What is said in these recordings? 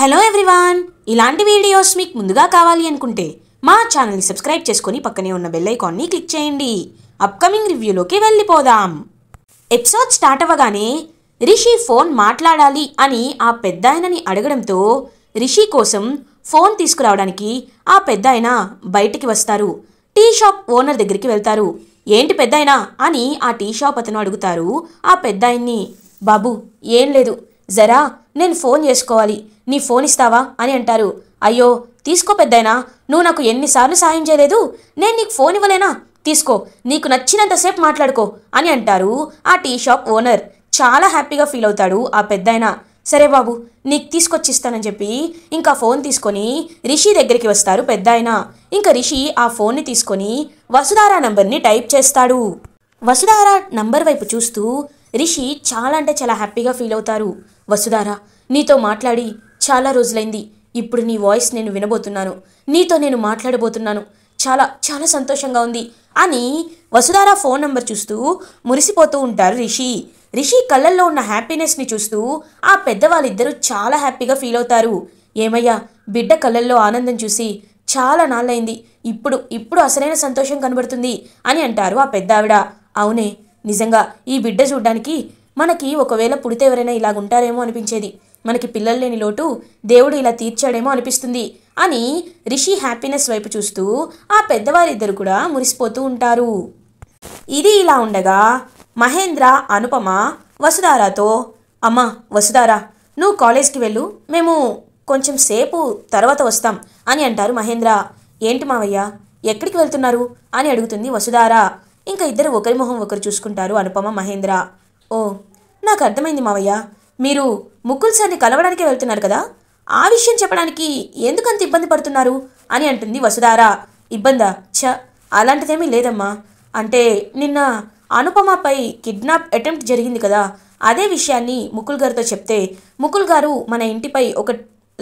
hello everyone ఇలాంటి videos మీకు ముందుగా కావాలి అనుకుంటే మా ఛానల్ని సబ్స్క్రైబ్ చేసుకుని పక్కనే ఉన్న బెల్ ఐకాన్ని క్లిక్ చేయండి అప్కమింగ్ రివ్యూలోకి వెళ్ళిపోదాం ఎపిసోడ్ స్టార్ట్ అవ్వగానే రిషి ఫోన్ మాట్లాడాలి అని ఆ పెద్దాయనని అడగడంతో రిషి కోసం ఫోన్ తీసుకురావడానికి ఆ పెద్దాయన బయటికి వస్తారు టీ షాప్ ఓనర్ దగ్గరికి వెళ్తారు ఏంటి పెద్దాయన అని ఆ టీ షాప్ అతను అడుగుతారు ఆ పెద్దాయన్ని బాబు ఏం లేదు జరా నేను ఫోన్ చేసుకోవాలి నీ ఫోన్ ఇస్తావా అని అంటారు అయ్యో తీసుకో పెద్దయినా నువ్వు నాకు ఎన్నిసార్లు సాయం చేయలేదు నేను నీకు ఫోన్ ఇవ్వలేనా తీసుకో నీకు నచ్చినంతసేపు మాట్లాడుకో అని అంటారు ఆ టీ షాప్ ఓనర్ చాలా హ్యాపీగా ఫీల్ అవుతాడు ఆ పెద్దయిన సరే బాబు నీకు తీసుకొచ్చిస్తానని చెప్పి ఇంకా ఫోన్ తీసుకొని రిషి దగ్గరికి వస్తారు పెద్ద ఆయన ఇంకా రిషి ఆ ఫోన్ని తీసుకొని వసుధారా నంబర్ని టైప్ చేస్తాడు వసుధారా నంబర్ వైపు చూస్తూ రిషి చాలా అంటే చాలా హ్యాపీగా ఫీల్ అవుతారు వసుధారా నీతో మాట్లాడి చాలా రోజులైంది ఇప్పుడు నీ వాయిస్ నేను వినబోతున్నాను నీతో నేను మాట్లాడబోతున్నాను చాలా చాలా సంతోషంగా ఉంది అని వసుధారా ఫోన్ నంబర్ చూస్తూ మురిసిపోతూ ఉంటారు రిషి రిషి కళ్ళల్లో ఉన్న హ్యాపీనెస్ని చూస్తూ ఆ పెద్దవాళ్ళిద్దరూ చాలా హ్యాపీగా ఫీల్ అవుతారు ఏమయ్యా బిడ్డ కళ్ళల్లో ఆనందం చూసి చాలా నాళ్ళైంది ఇప్పుడు ఇప్పుడు అసలైన సంతోషం కనబడుతుంది అని అంటారు ఆ పెద్ద ఆవిడ అవునే నిజంగా ఈ బిడ్డ చూడ్డానికి మనకి ఒకవేళ పుడితే ఎవరైనా ఇలాగుంటారేమో అనిపించేది మనకి పిల్లలు లేని లోటు దేవుడు ఇలా తీర్చాడేమో అనిపిస్తుంది అని రిషి హ్యాపీనెస్ వైపు చూస్తూ ఆ పెద్దవారిద్దరు కూడా మురిసిపోతూ ఉంటారు ఇది ఇలా ఉండగా మహేంద్ర అనుపమ వసుధారాతో అమ్మ వసుధారా నువ్వు కాలేజ్కి వెళ్ళు మేము కొంచెం సేపు తర్వాత వస్తాం అని అంటారు మహేంద్ర ఏంటి మావయ్య ఎక్కడికి వెళ్తున్నారు అని అడుగుతుంది వసుధారా ఇంకా ఇద్దరు ఒకరి మొహం ఒకరు చూసుకుంటారు అనుపమ మహేంద్ర ఓ నాకు అర్థమైంది మావయ్య మీరు ముకుల్ సార్ని కలవడానికే వెళ్తున్నారు కదా ఆ విషయం చెప్పడానికి ఎందుకంత ఇబ్బంది పడుతున్నారు అని అంటుంది వసుధార ఇబ్బందా చ అలాంటిదేమీ లేదమ్మా అంటే నిన్న అనుపమపై కిడ్నాప్ అటెంప్ట్ జరిగింది కదా అదే విషయాన్ని ముకుల్ గారితో చెప్తే ముకుల్ గారు మన ఇంటిపై ఒక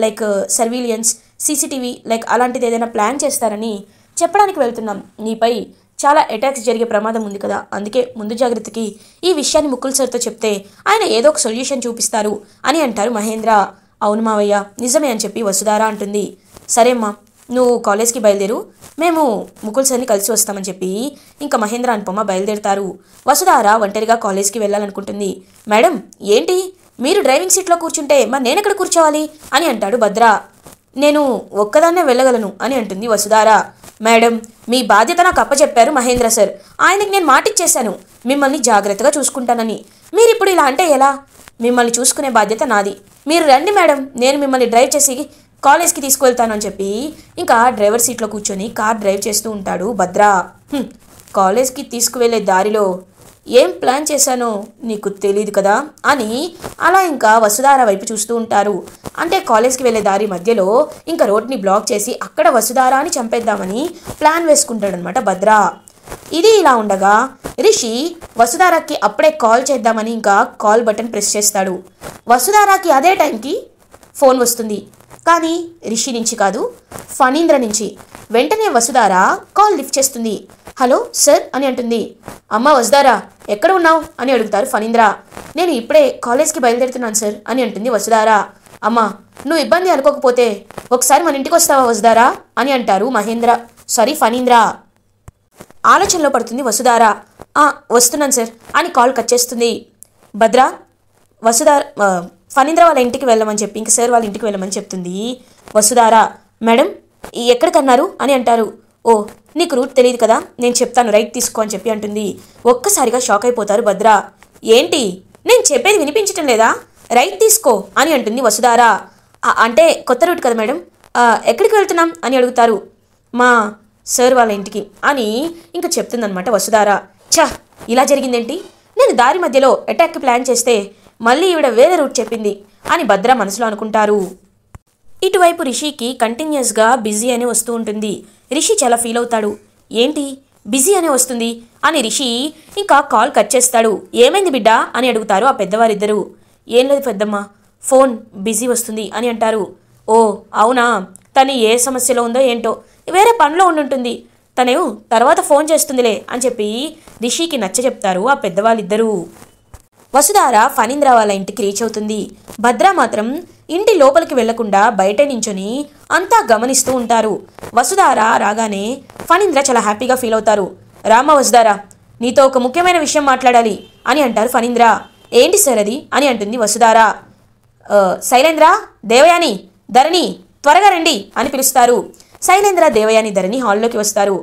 లైక్ సర్వీలియన్స్ సీసీటీవీ లైక్ అలాంటిది ఏదైనా ప్లాన్ చేస్తారని చెప్పడానికి వెళ్తున్నాం నీపై చాలా అటాక్స్ జరిగే ప్రమాదం ఉంది కదా అందుకే ముందు జాగ్రత్తకి ఈ విషయాన్ని ముక్కుల్ సార్తో చెప్తే ఆయన ఏదో ఒక సొల్యూషన్ చూపిస్తారు అని అంటారు మహేంద్ర అవును మావయ్య నిజమే అని చెప్పి వసుధార అంటుంది సరేమ్మా నువ్వు కాలేజ్కి బయలుదేరు మేము ముకుల్ సార్ని కలిసి వస్తామని చెప్పి ఇంకా మహేంద్ర అనుపమ్మ బయలుదేరుతారు వసుధార ఒంటరిగా కాలేజ్కి వెళ్ళాలనుకుంటుంది మేడం ఏంటి మీరు డ్రైవింగ్ సీట్లో కూర్చుంటే మరి నేను ఎక్కడ కూర్చోవాలి అని అంటాడు భద్ర నేను ఒక్కదాన్నే వెళ్ళగలను అని అంటుంది వసుధార మేడం మీ బాధ్యత నాకు అప్పచెప్పారు మహేంద్ర సార్ ఆయనకి నేను మాటిచ్చేశాను మిమ్మల్ని జాగ్రత్తగా చూసుకుంటానని మీరు ఇప్పుడు ఇలా అంటే ఎలా మిమ్మల్ని చూసుకునే బాధ్యత నాది మీరు రండి మేడం నేను మిమ్మల్ని డ్రైవ్ చేసి కాలేజ్కి తీసుకువెళ్తాను అని చెప్పి ఇంకా డ్రైవర్ సీట్లో కూర్చొని కార్ డ్రైవ్ చేస్తూ ఉంటాడు భద్రా కాలేజ్కి తీసుకువెళ్ళే దారిలో ఏం ప్లాన్ చేశానో నీకు తెలియదు కదా అని అలా ఇంకా వసుధార వైపు చూస్తూ ఉంటారు అంటే కాలేజ్కి వెళ్ళే దారి మధ్యలో ఇంకా రోడ్ని బ్లాక్ చేసి అక్కడ వసుధారాని చంపేద్దామని ప్లాన్ వేసుకుంటాడనమాట భద్ర ఇది ఇలా ఉండగా రిషి వసుధారాకి అప్పుడే కాల్ చేద్దామని ఇంకా కాల్ బటన్ ప్రెస్ చేస్తాడు వసుధారాకి అదే టైంకి ఫోన్ వస్తుంది కానీ రిషి నుంచి కాదు ఫణీంద్ర నుంచి వెంటనే వసుధార కాల్ లిఫ్ట్ చేస్తుంది హలో సార్ అని అంటుంది అమ్మ వసుధారా ఎక్కడ ఉన్నావు అని అడుగుతారు ఫణీంద్ర నేను ఇప్పుడే కాలేజ్కి బయలుదేరుతున్నాను సార్ అని అంటుంది వసుధారా అమ్మా నువ్వు ఇబ్బంది అనుకోకపోతే ఒకసారి మన ఇంటికి వస్తావా వసుదారా అని అంటారు మహేంద్ర సారీ ఫనీంద్ర ఆలోచనలో పడుతుంది వసుధారా వస్తున్నాను సార్ అని కాల్ కట్ చేస్తుంది భద్ర వసుధార ఫనీంద్ర వాళ్ళ ఇంటికి వెళ్ళమని చెప్పి ఇంక సార్ వాళ్ళ ఇంటికి వెళ్ళమని చెప్తుంది వసుధార మేడం ఎక్కడికన్నారు అని అంటారు ఓ నీకు రూట్ తెలియదు కదా నేను చెప్తాను రైట్ తీసుకో అని చెప్పి అంటుంది ఒక్కసారిగా షాక్ అయిపోతారు భద్ర ఏంటి నేను చెప్పేది వినిపించటం లేదా రైట్ తీసుకో అని అంటుంది వసుధార అంటే కొత్త రూట్ కదా మేడం ఎక్కడికి వెళ్తున్నాం అని అడుగుతారు మా సార్ వాళ్ళ ఇంటికి అని ఇంకా చెప్తుందనమాట వసుధార ఛా ఇలా జరిగిందేంటి నేను దారి మధ్యలో అటాక్ ప్లాన్ చేస్తే మళ్ళీ ఈవిడ వేరే రూట్ చెప్పింది అని భద్ర మనసులో అనుకుంటారు ఇటువైపు రిషికి కంటిన్యూస్గా బిజీ అని వస్తూ ఉంటుంది రిషి చాలా ఫీల్ అవుతాడు ఏంటి బిజీ అనే వస్తుంది అని రిషి ఇంకా కాల్ కట్ చేస్తాడు ఏమైంది బిడ్డా అని అడుగుతారు ఆ పెద్దవారిద్దరూ ఏం లేదు పెద్దమ్మ ఫోన్ బిజీ వస్తుంది అని అంటారు ఓ అవునా తను ఏ సమస్యలో ఉందో ఏంటో వేరే పనిలో ఉండుంటుంది తను తర్వాత ఫోన్ చేస్తుందిలే అని చెప్పి రిషికి నచ్చ చెప్తారు ఆ పెద్దవాళ్ళిద్దరూ వసుధార ఫణీంద్ర వాళ్ళ ఇంటికి రీచ్ అవుతుంది భద్ర మాత్రం ఇంటి లోపలికి వెళ్లకుండా బయట నించొని అంతా గమనిస్తూ ఉంటారు వసుధార రాగానే ఫనీంద్ర చాలా హ్యాపీగా ఫీల్ అవుతారు రామ వసుధార నీతో ఒక ముఖ్యమైన విషయం మాట్లాడాలి అని అంటారు ఫనీంద్ర ఏంటి సార్ అది అని అంటుంది వసుధార శైలేంద్ర దేవయాని ధరణి త్వరగా రండి అని పిలుస్తారు శైలేంద్ర దేవయాని ధరణి హాల్లోకి వస్తారు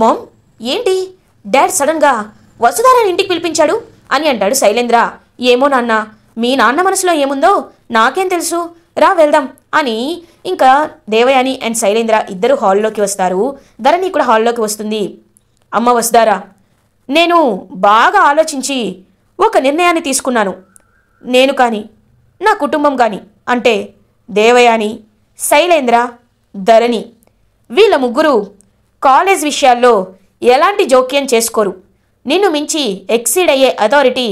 మామ్ ఏంటి డాడ్ సడన్గా వసుధారాని ఇంటికి పిలిపించాడు అని అంటాడు శైలేంద్ర ఏమో నాన్న మీ నాన్న మనసులో ఏముందో నాకేం తెలుసు రా వెళ్దాం అని ఇంకా దేవయాని అండ్ శైలేంద్ర ఇద్దరు హాల్లోకి వస్తారు ధరణి కూడా హాల్లోకి వస్తుంది అమ్మ వసుధారా నేను బాగా ఆలోచించి ఒక నిర్ణయాన్ని తీసుకున్నాను నేను కానీ నా కుటుంబం కానీ అంటే దేవయాని శైలేంద్ర ధరణి వీళ్ళ ముగ్గురు కాలేజ్ విషయాల్లో ఎలాంటి జోక్యం చేసుకోరు నిన్ను మించి ఎక్సీడ్ అయ్యే అథారిటీ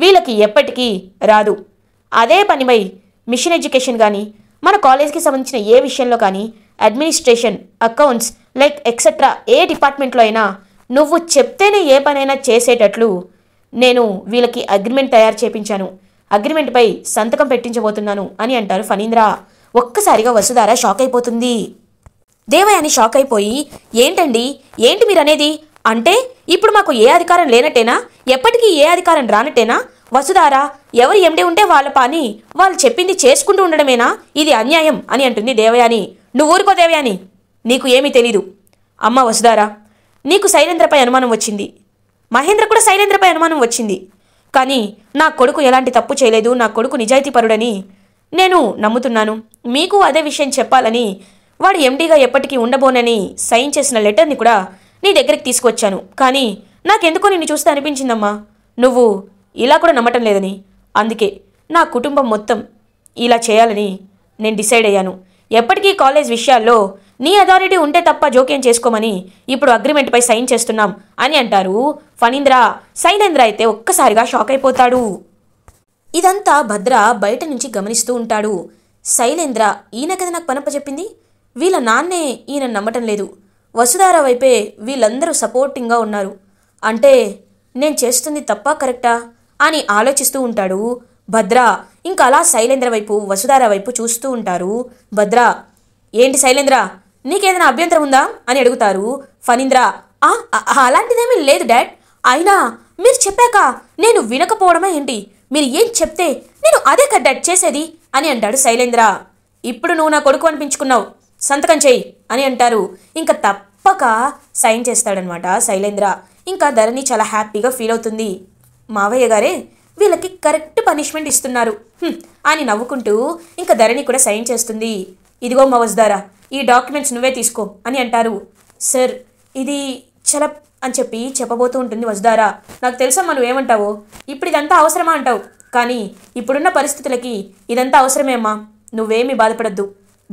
వీళ్ళకి ఎప్పటికీ రాదు అదే పనిపై మిషన్ ఎడ్యుకేషన్ కానీ మన కాలేజ్కి సంబంధించిన ఏ విషయంలో కానీ అడ్మినిస్ట్రేషన్ అకౌంట్స్ లైక్ ఎక్సెట్రా ఏ డిపార్ట్మెంట్లో అయినా నువ్వు చెప్తేనే ఏ పనైనా చేసేటట్లు నేను వీళ్ళకి అగ్రిమెంట్ తయారు చేపించాను అగ్రిమెంట్పై సంతకం పెట్టించబోతున్నాను అని అంటారు ఫణీంద్ర ఒక్కసారిగా వసుధార షాక్ అయిపోతుంది దేవయాని షాక్ అయిపోయి ఏంటండి ఏంటి మీరనేది అంటే ఇప్పుడు మాకు ఏ అధికారం లేనట్టేనా ఎప్పటికీ ఏ అధికారం రానట్టేనా వసుధార ఎవరు ఎండి ఉంటే వాళ్ళ పని వాళ్ళు చెప్పింది చేసుకుంటూ ఉండడమేనా ఇది అన్యాయం అని అంటుంది దేవయాని నువ్వు ఊరుకో దేవయాని నీకు ఏమీ తెలీదు అమ్మ వసుధార నీకు శైలేంద్రపై అనుమానం వచ్చింది మహేంద్ర కూడా శైలేంద్రపై అనుమానం వచ్చింది కానీ నా కొడుకు ఎలాంటి తప్పు చేయలేదు నా కొడుకు నిజాయితీపరుడని నేను నమ్ముతున్నాను మీకు అదే విషయం చెప్పాలని వాడు ఎండీగా ఎప్పటికీ ఉండబోనని సైన్ చేసిన లెటర్ని కూడా నీ దగ్గరికి తీసుకొచ్చాను కానీ నాకెందుకు నిన్ను చూస్తే అనిపించిందమ్మా నువ్వు ఇలా కూడా నమ్మటం లేదని అందుకే నా కుటుంబం మొత్తం ఇలా చేయాలని నేను డిసైడ్ అయ్యాను ఎప్పటికీ కాలేజ్ విషయాల్లో నీ అథారిటీ ఉంటే తప్ప జోక్యం చేసుకోమని ఇప్పుడు అగ్రిమెంట్పై సైన్ చేస్తున్నాం అని అంటారు ఫణీంద్ర శైలేంద్ర అయితే ఒక్కసారిగా షాక్ అయిపోతాడు ఇదంతా భద్ర బయట నుంచి గమనిస్తూ ఉంటాడు శైలేంద్ర ఈయన కదా నాకు చెప్పింది వీళ్ళ నాన్నే ఈయన నమ్మటం లేదు వసుధార వైపే వీళ్ళందరూ సపోర్టింగ్గా ఉన్నారు అంటే నేను చేస్తుంది తప్ప కరెక్టా అని ఆలోచిస్తూ ఉంటాడు భద్ర ఇంకా అలా శైలేంద్ర వైపు వసుధార వైపు చూస్తూ ఉంటారు భద్ర ఏంటి శైలేంద్ర నీకేదైనా అభ్యంతరం ఉందా అని అడుగుతారు ఫనీంద్ర అలాంటిదేమీ లేదు డాడ్ అయినా మీరు చెప్పాక నేను వినకపోవడమే ఏంటి మీరు ఏం చెప్తే నేను అదే కడ్డాడ్ చేసేది అని అంటాడు శైలేంద్ర ఇప్పుడు నువ్వు నా కొడుకు అనిపించుకున్నావు సంతకం చేయి అని అంటారు ఇంకా తప్పక సైన్ చేస్తాడనమాట శైలేంద్ర ఇంకా ధరణి చాలా హ్యాపీగా ఫీల్ అవుతుంది మావయ్య గారే వీళ్ళకి కరెక్ట్ పనిష్మెంట్ ఇస్తున్నారు అని నవ్వుకుంటూ ఇంకా ధరణి కూడా సైన్ చేస్తుంది ఇదిగో మా మవజ్దారా ఈ డాక్యుమెంట్స్ నువ్వే తీసుకో అని అంటారు సార్ ఇది చల అని చెప్పి చెప్పబోతూ ఉంటుంది వసుదారా నాకు తెలుసా మనం ఏమంటావు ఇప్పుడు ఇదంతా అవసరమా అంటావు కానీ ఇప్పుడున్న పరిస్థితులకి ఇదంతా అవసరమేమ్మా నువ్వేమీ బాధపడద్దు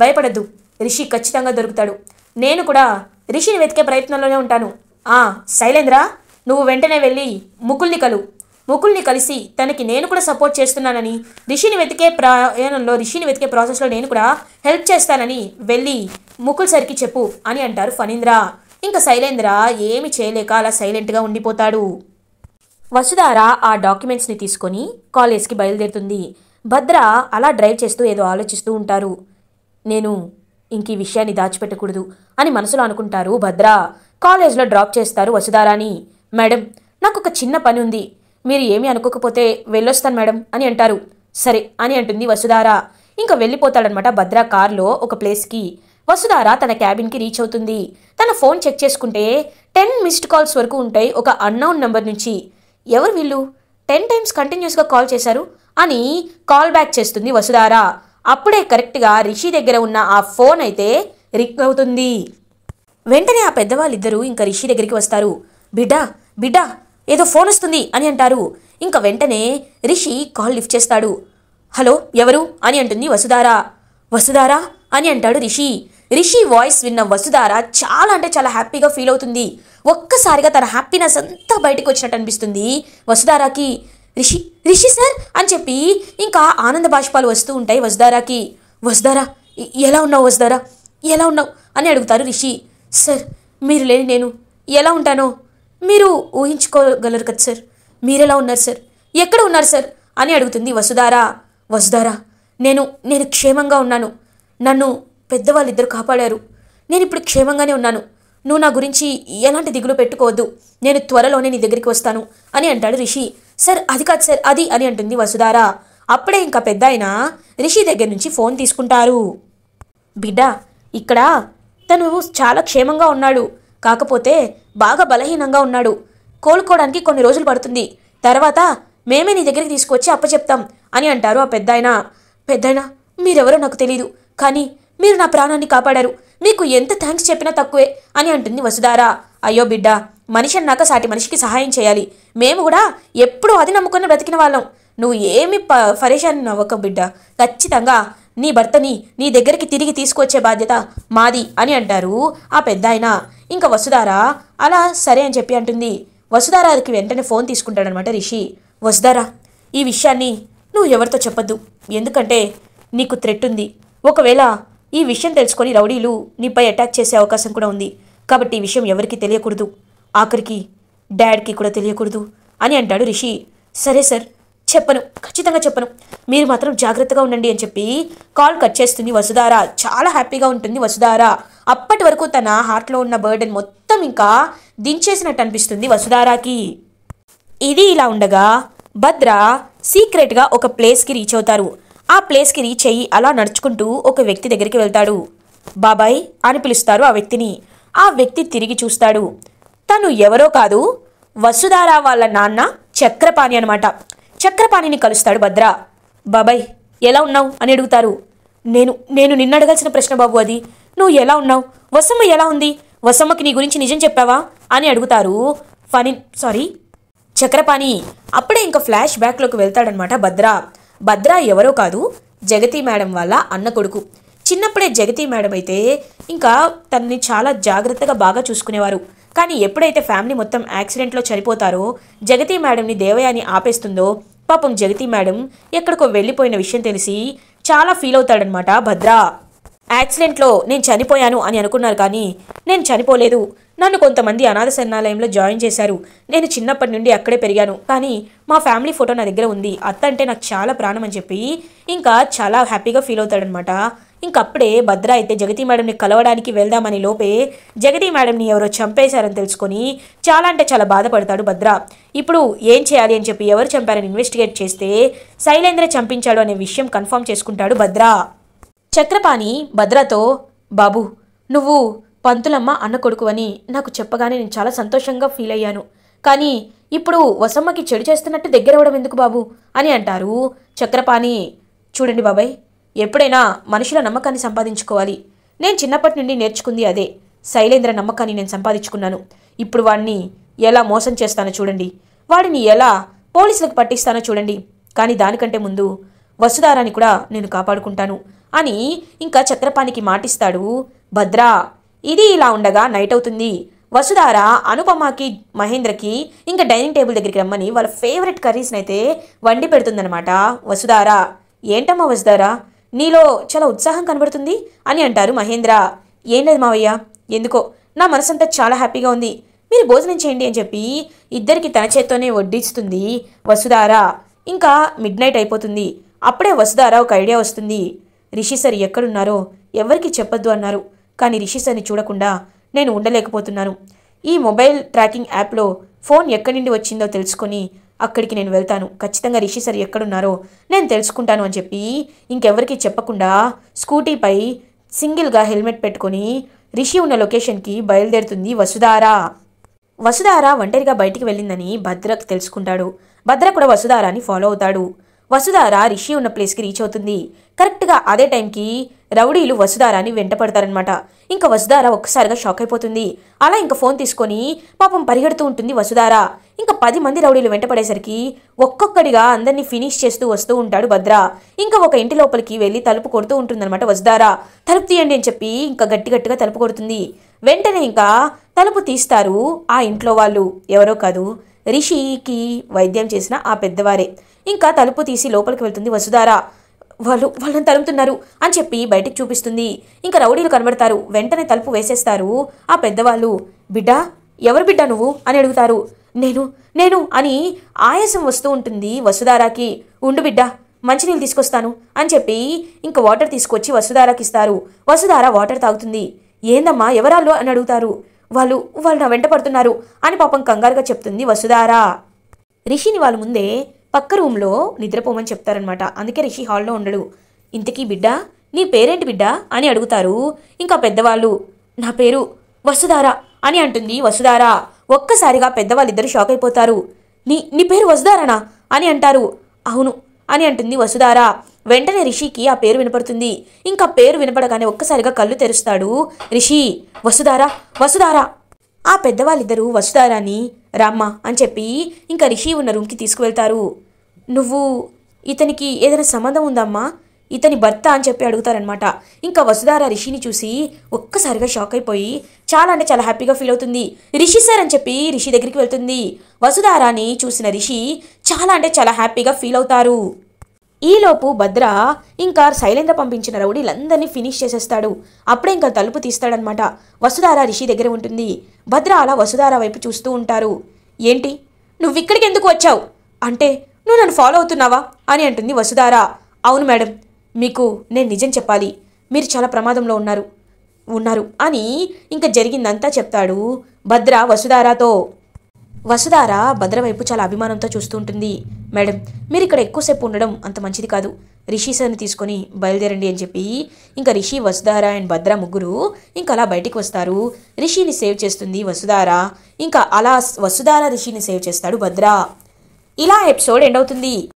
భయపడద్దు రిషి ఖచ్చితంగా దొరుకుతాడు నేను కూడా రిషిని వెతికే ప్రయత్నంలోనే ఉంటాను ఆ శైలేంద్ర నువ్వు వెంటనే వెళ్ళి ముకుల్ని కలు ముకుల్ని కలిసి తనకి నేను కూడా సపోర్ట్ చేస్తున్నానని రిషిని వెతికే ప్రయాణంలో రిషిని వెతికే ప్రాసెస్లో నేను కూడా హెల్ప్ చేస్తానని వెళ్ళి ముకుల్ సరికి చెప్పు అని అంటారు ఫణీంద్ర ఇంకా శైలేంద్ర ఏమి చేయలేక అలా సైలెంట్గా ఉండిపోతాడు వసుధార ఆ డాక్యుమెంట్స్ని తీసుకొని కాలేజ్కి బయలుదేరుతుంది భద్ర అలా డ్రైవ్ చేస్తూ ఏదో ఆలోచిస్తూ ఉంటారు నేను ఇంక ఈ విషయాన్ని దాచిపెట్టకూడదు అని మనసులో అనుకుంటారు భద్ర కాలేజ్లో డ్రాప్ చేస్తారు వసుధారాని మేడం నాకు ఒక చిన్న పని ఉంది మీరు ఏమీ అనుకోకపోతే వెళ్ళొస్తాను మేడం అని అంటారు సరే అని అంటుంది వసుధార ఇంకా వెళ్ళిపోతాడనమాట భద్ర కార్లో ఒక ప్లేస్కి వసుధార తన క్యాబిన్కి రీచ్ అవుతుంది తన ఫోన్ చెక్ చేసుకుంటే టెన్ మిస్డ్ కాల్స్ వరకు ఉంటాయి ఒక అన్నౌన్ నెంబర్ నుంచి ఎవరు వీళ్ళు టెన్ టైమ్స్ కంటిన్యూస్గా కాల్ చేశారు అని కాల్ బ్యాక్ చేస్తుంది వసుధార అప్పుడే కరెక్ట్గా రిషి దగ్గర ఉన్న ఆ ఫోన్ అయితే రిక్ అవుతుంది వెంటనే ఆ పెద్దవాళ్ళిద్దరూ ఇంకా రిషి దగ్గరికి వస్తారు బిడ్డా బిడ్డా ఏదో ఫోన్ వస్తుంది అని అంటారు ఇంకా వెంటనే రిషి కాల్ లిఫ్ట్ చేస్తాడు హలో ఎవరు అని అంటుంది వసుధారా వసుధారా అని అంటాడు రిషి రిషి వాయిస్ విన్న వసుధార చాలా అంటే చాలా హ్యాపీగా ఫీల్ అవుతుంది ఒక్కసారిగా తన హ్యాపీనెస్ అంతా బయటకు వచ్చినట్టు అనిపిస్తుంది వసుధారాకి రిషి రిషి సార్ అని చెప్పి ఇంకా ఆనంద బాష్పాలు వస్తూ ఉంటాయి వసుధారాకి వసుధారా ఎలా ఉన్నావు వసుధారా ఎలా ఉన్నావు అని అడుగుతారు రిషి సార్ మీరు లేని నేను ఎలా ఉంటానో మీరు ఊహించుకోగలరు కదా సార్ మీరెలా ఉన్నారు సార్ ఎక్కడ ఉన్నారు సార్ అని అడుగుతుంది వసుధారా వసుధారా నేను నేను క్షేమంగా ఉన్నాను నన్ను పెద్దవాళ్ళిద్దరు కాపాడారు నేను ఇప్పుడు క్షేమంగానే ఉన్నాను నువ్వు నా గురించి ఎలాంటి దిగులు పెట్టుకోవద్దు నేను త్వరలోనే నీ దగ్గరికి వస్తాను అని అంటాడు రిషి సార్ అది కాదు సార్ అది అని అంటుంది వసుధారా అప్పుడే ఇంకా పెద్ద రిషి దగ్గర నుంచి ఫోన్ తీసుకుంటారు బిడ్డ ఇక్కడ తను చాలా క్షేమంగా ఉన్నాడు కాకపోతే బాగా బలహీనంగా ఉన్నాడు కోలుకోవడానికి కొన్ని రోజులు పడుతుంది తర్వాత మేమే నీ దగ్గరికి తీసుకొచ్చి అప్పచెప్తాం అని అంటారు ఆ పెద్దాయన పెద్దాయన మీరెవరో నాకు తెలీదు కానీ మీరు నా ప్రాణాన్ని కాపాడారు మీకు ఎంత థ్యాంక్స్ చెప్పినా తక్కువే అని అంటుంది వసుధార అయ్యో బిడ్డ మనిషి అన్నాక సాటి మనిషికి సహాయం చేయాలి మేము కూడా ఎప్పుడూ అది నమ్ముకుని బ్రతికిన వాళ్ళం నువ్వు ఏమి ప పరేషాన్ అవ్వక బిడ్డ ఖచ్చితంగా నీ భర్తని నీ దగ్గరికి తిరిగి తీసుకొచ్చే బాధ్యత మాది అని అంటారు ఆ పెద్దాయన ఇంకా వసుదారా అలా సరే అని చెప్పి అంటుంది వసుధారాకి వెంటనే ఫోన్ తీసుకుంటాడనమాట రిషి వసుధారా ఈ విషయాన్ని నువ్వు ఎవరితో చెప్పద్దు ఎందుకంటే నీకు థ్రెట్ ఉంది ఒకవేళ ఈ విషయం తెలుసుకొని రౌడీలు నీపై అటాక్ చేసే అవకాశం కూడా ఉంది కాబట్టి ఈ విషయం ఎవరికి తెలియకూడదు ఆఖరికి డాడ్కి కూడా తెలియకూడదు అని అంటాడు రిషి సరే సార్ చెప్పను ఖచ్చితంగా చెప్పను మీరు మాత్రం జాగ్రత్తగా ఉండండి అని చెప్పి కాల్ కట్ చేస్తుంది వసుధార చాలా హ్యాపీగా ఉంటుంది వసుధార అప్పటి వరకు తన హార్ట్లో ఉన్న బర్డెన్ మొత్తం ఇంకా దించేసినట్టు అనిపిస్తుంది వసుధారాకి ఇది ఇలా ఉండగా భద్ర సీక్రెట్గా ఒక ప్లేస్కి రీచ్ అవుతారు ఆ ప్లేస్కి రీచ్ అయ్యి అలా నడుచుకుంటూ ఒక వ్యక్తి దగ్గరికి వెళ్తాడు బాబాయ్ అని పిలుస్తారు ఆ వ్యక్తిని ఆ వ్యక్తి తిరిగి చూస్తాడు తను ఎవరో కాదు వసుధార వాళ్ళ నాన్న చక్రపాణి అనమాట చక్రపాణిని కలుస్తాడు భద్ర బాబాయ్ ఎలా ఉన్నావు అని అడుగుతారు నేను నేను నిన్నడగాల్సిన ప్రశ్న బాబు అది నువ్వు ఎలా ఉన్నావు వసమ్మ ఎలా ఉంది వసమ్మకి నీ గురించి నిజం చెప్పావా అని అడుగుతారు ఫని సారీ చక్రపాణి అప్పుడే ఇంకా ఫ్లాష్ బ్యాక్లోకి వెళ్తాడనమాట భద్ర భద్ర ఎవరో కాదు జగతి మేడం వాళ్ళ అన్న కొడుకు చిన్నప్పుడే జగతి మేడం అయితే ఇంకా తనని చాలా జాగ్రత్తగా బాగా చూసుకునేవారు కానీ ఎప్పుడైతే ఫ్యామిలీ మొత్తం యాక్సిడెంట్లో చనిపోతారో జగతి మేడంని దేవయాని ఆపేస్తుందో పాపం జగతి మేడం ఎక్కడికో వెళ్ళిపోయిన విషయం తెలిసి చాలా ఫీల్ అవుతాడనమాట భద్ర యాక్సిడెంట్లో నేను చనిపోయాను అని అనుకున్నారు కానీ నేను చనిపోలేదు నన్ను కొంతమంది అనాథ శరణాలయంలో జాయిన్ చేశారు నేను చిన్నప్పటి నుండి అక్కడే పెరిగాను కానీ మా ఫ్యామిలీ ఫోటో నా దగ్గర ఉంది అత్త అంటే నాకు చాలా ప్రాణం అని చెప్పి ఇంకా చాలా హ్యాపీగా ఫీల్ అవుతాడనమాట ఇంకప్పుడే భద్ర అయితే జగతి మేడంని కలవడానికి వెళ్దామని లోపే జగతి మేడంని ఎవరో చంపేశారని తెలుసుకొని చాలా అంటే చాలా బాధపడతాడు భద్ర ఇప్పుడు ఏం చేయాలి అని చెప్పి ఎవరు చంపారని ఇన్వెస్టిగేట్ చేస్తే శైలేంద్ర చంపించాడు అనే విషయం కన్ఫర్మ్ చేసుకుంటాడు భద్ర చక్రపాణి భద్రతో బాబు నువ్వు పంతులమ్మ అన్న కొడుకు అని నాకు చెప్పగానే నేను చాలా సంతోషంగా ఫీల్ అయ్యాను కానీ ఇప్పుడు వసమ్మకి చెడు చేస్తున్నట్టు దగ్గరవడం ఎందుకు బాబు అని అంటారు చక్రపాణి చూడండి బాబాయ్ ఎప్పుడైనా మనుషుల నమ్మకాన్ని సంపాదించుకోవాలి నేను చిన్నప్పటి నుండి నేర్చుకుంది అదే శైలేంద్ర నమ్మకాన్ని నేను సంపాదించుకున్నాను ఇప్పుడు వాడిని ఎలా మోసం చేస్తానో చూడండి వాడిని ఎలా పోలీసులకు పట్టిస్తానో చూడండి కానీ దానికంటే ముందు వసుధారాన్ని కూడా నేను కాపాడుకుంటాను అని ఇంకా చక్రపాణికి మాటిస్తాడు భద్రా ఇది ఇలా ఉండగా నైట్ అవుతుంది వసుధార అనుపమకి మహేంద్రకి ఇంకా డైనింగ్ టేబుల్ దగ్గరికి రమ్మని వాళ్ళ ఫేవరెట్ కర్రీస్ని అయితే వండి పెడుతుందనమాట వసుధార ఏంటమ్మా వసుధారా నీలో చాలా ఉత్సాహం కనబడుతుంది అని అంటారు మహేంద్ర ఏం లేదు మావయ్య ఎందుకో నా మనసంతా చాలా హ్యాపీగా ఉంది మీరు భోజనం చేయండి అని చెప్పి ఇద్దరికి తన చేత్తోనే వడ్డిస్తుంది వసుధార ఇంకా మిడ్ నైట్ అయిపోతుంది అప్పుడే వసుధార ఒక ఐడియా వస్తుంది రిషి సార్ ఎక్కడున్నారో ఎవరికి చెప్పొద్దు అన్నారు కానీ రిషి సార్ని చూడకుండా నేను ఉండలేకపోతున్నాను ఈ మొబైల్ ట్రాకింగ్ యాప్లో ఫోన్ ఎక్కడి నుండి వచ్చిందో తెలుసుకొని అక్కడికి నేను వెళ్తాను ఖచ్చితంగా రిషి సార్ ఎక్కడున్నారో నేను తెలుసుకుంటాను అని చెప్పి ఇంకెవరికి చెప్పకుండా స్కూటీపై సింగిల్గా హెల్మెట్ పెట్టుకొని రిషి ఉన్న లొకేషన్కి బయలుదేరుతుంది వసుధారా వసుధార ఒంటరిగా బయటికి వెళ్ళిందని భద్రక్ తెలుసుకుంటాడు భద్ర కూడా వసుధారాని ఫాలో అవుతాడు వసుధార రిషి ఉన్న ప్లేస్కి రీచ్ అవుతుంది కరెక్ట్గా అదే టైంకి రౌడీలు వసుధారాని పడతారనమాట ఇంకా వసుధార ఒక్కసారిగా షాక్ అయిపోతుంది అలా ఇంకా ఫోన్ తీసుకొని పాపం పరిగెడుతూ ఉంటుంది వసుధార ఇంకా పది మంది రౌడీలు వెంటపడేసరికి ఒక్కొక్కడిగా అందరినీ ఫినిష్ చేస్తూ వస్తూ ఉంటాడు భద్ర ఇంకా ఒక ఇంటి లోపలికి వెళ్ళి తలుపు కొడుతూ ఉంటుందన్నమాట వసుధార తలుపు తీయండి అని చెప్పి ఇంకా గట్టి గట్టిగా తలుపు కొడుతుంది వెంటనే ఇంకా తలుపు తీస్తారు ఆ ఇంట్లో వాళ్ళు ఎవరో కాదు రిషికి వైద్యం చేసిన ఆ పెద్దవారే ఇంకా తలుపు తీసి లోపలికి వెళ్తుంది వసుధార వాళ్ళు వాళ్ళని తలుపుతున్నారు అని చెప్పి బయటికి చూపిస్తుంది ఇంకా రౌడీలు కనబడతారు వెంటనే తలుపు వేసేస్తారు ఆ పెద్దవాళ్ళు బిడ్డ ఎవరు బిడ్డ నువ్వు అని అడుగుతారు నేను నేను అని ఆయాసం వస్తూ ఉంటుంది వసుధారాకి ఉండు బిడ్డ మంచినీళ్ళు తీసుకొస్తాను అని చెప్పి ఇంకా వాటర్ తీసుకొచ్చి వసుధారాకి ఇస్తారు వసుధార వాటర్ తాగుతుంది ఏందమ్మా ఎవరాళ్ళు అని అడుగుతారు వాళ్ళు వాళ్ళు నా వెంట పడుతున్నారు అని పాపం కంగారుగా చెప్తుంది వసుధార రిషిని వాళ్ళ ముందే పక్క రూమ్లో నిద్రపోమని చెప్తారనమాట అందుకే రిషి హాల్లో ఉండడు ఇంతకీ బిడ్డ నీ పేరేంటి బిడ్డ అని అడుగుతారు ఇంకా పెద్దవాళ్ళు నా పేరు వసుధారా అని అంటుంది వసుధారా ఒక్కసారిగా పెద్దవాళ్ళిద్దరు షాక్ అయిపోతారు నీ నీ పేరు వసుధారానా అని అంటారు అవును అని అంటుంది వసుధారా వెంటనే రిషికి ఆ పేరు వినపడుతుంది ఇంకా పేరు వినపడగానే ఒక్కసారిగా కళ్ళు తెరుస్తాడు రిషి వసుధారా వసుధారా ఆ పెద్దవాళ్ళిద్దరూ వసుధారాని రామ్మా అని చెప్పి ఇంకా రిషి ఉన్న రూమ్కి తీసుకువెళ్తారు నువ్వు ఇతనికి ఏదైనా సంబంధం ఉందమ్మా ఇతని భర్త అని చెప్పి అడుగుతారనమాట ఇంకా వసుధార రిషిని చూసి ఒక్కసారిగా షాక్ అయిపోయి చాలా అంటే చాలా హ్యాపీగా ఫీల్ అవుతుంది రిషి సార్ అని చెప్పి రిషి దగ్గరికి వెళ్తుంది వసుధారాని చూసిన రిషి చాలా అంటే చాలా హ్యాపీగా ఫీల్ అవుతారు ఈలోపు భద్ర ఇంకా శైలేంద్ర పంపించిన రౌడీలందరినీ ఫినిష్ చేసేస్తాడు అప్పుడే ఇంకా తలుపు తీస్తాడనమాట వసుధార రిషి దగ్గర ఉంటుంది భద్ర అలా వసుధార వైపు చూస్తూ ఉంటారు ఏంటి నువ్వు ఇక్కడికి ఎందుకు వచ్చావు అంటే నువ్వు నన్ను ఫాలో అవుతున్నావా అని అంటుంది వసుధార అవును మేడం మీకు నేను నిజం చెప్పాలి మీరు చాలా ప్రమాదంలో ఉన్నారు ఉన్నారు అని ఇంకా జరిగిందంతా చెప్తాడు భద్ర వసుధారాతో వసుధార భద్రవైపు చాలా అభిమానంతో చూస్తూ ఉంటుంది మేడం మీరు ఇక్కడ ఎక్కువసేపు ఉండడం అంత మంచిది కాదు రిషి సార్ని తీసుకొని బయలుదేరండి అని చెప్పి ఇంకా రిషి వసుధార అండ్ భద్ర ముగ్గురు ఇంకా అలా బయటికి వస్తారు రిషిని సేవ్ చేస్తుంది వసుధార ఇంకా అలా వసుధార రిషిని సేవ్ చేస్తాడు భద్ర ఇలా ఎపిసోడ్ ఎండ్ అవుతుంది